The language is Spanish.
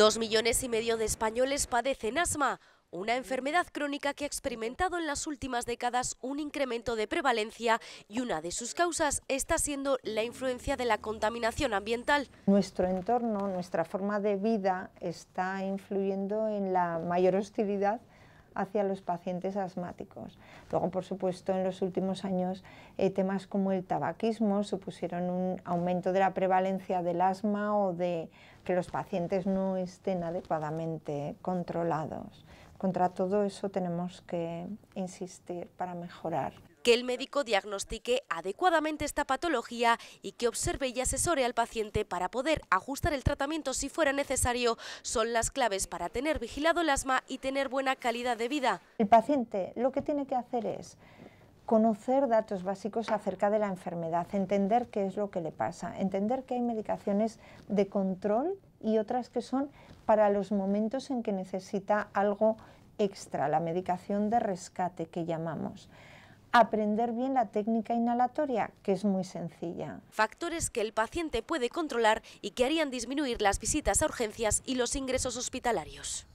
Dos millones y medio de españoles padecen asma, una enfermedad crónica que ha experimentado en las últimas décadas un incremento de prevalencia y una de sus causas está siendo la influencia de la contaminación ambiental. Nuestro entorno, nuestra forma de vida está influyendo en la mayor hostilidad hacia los pacientes asmáticos. Luego, por supuesto, en los últimos años eh, temas como el tabaquismo supusieron un aumento de la prevalencia del asma o de que los pacientes no estén adecuadamente controlados. Contra todo eso tenemos que insistir para mejorar. Que el médico diagnostique adecuadamente esta patología y que observe y asesore al paciente para poder ajustar el tratamiento si fuera necesario son las claves para tener vigilado el asma y tener buena calidad de vida. El paciente lo que tiene que hacer es conocer datos básicos acerca de la enfermedad, entender qué es lo que le pasa, entender que hay medicaciones de control y otras que son para los momentos en que necesita algo extra, la medicación de rescate que llamamos aprender bien la técnica inhalatoria, que es muy sencilla. Factores que el paciente puede controlar y que harían disminuir las visitas a urgencias y los ingresos hospitalarios.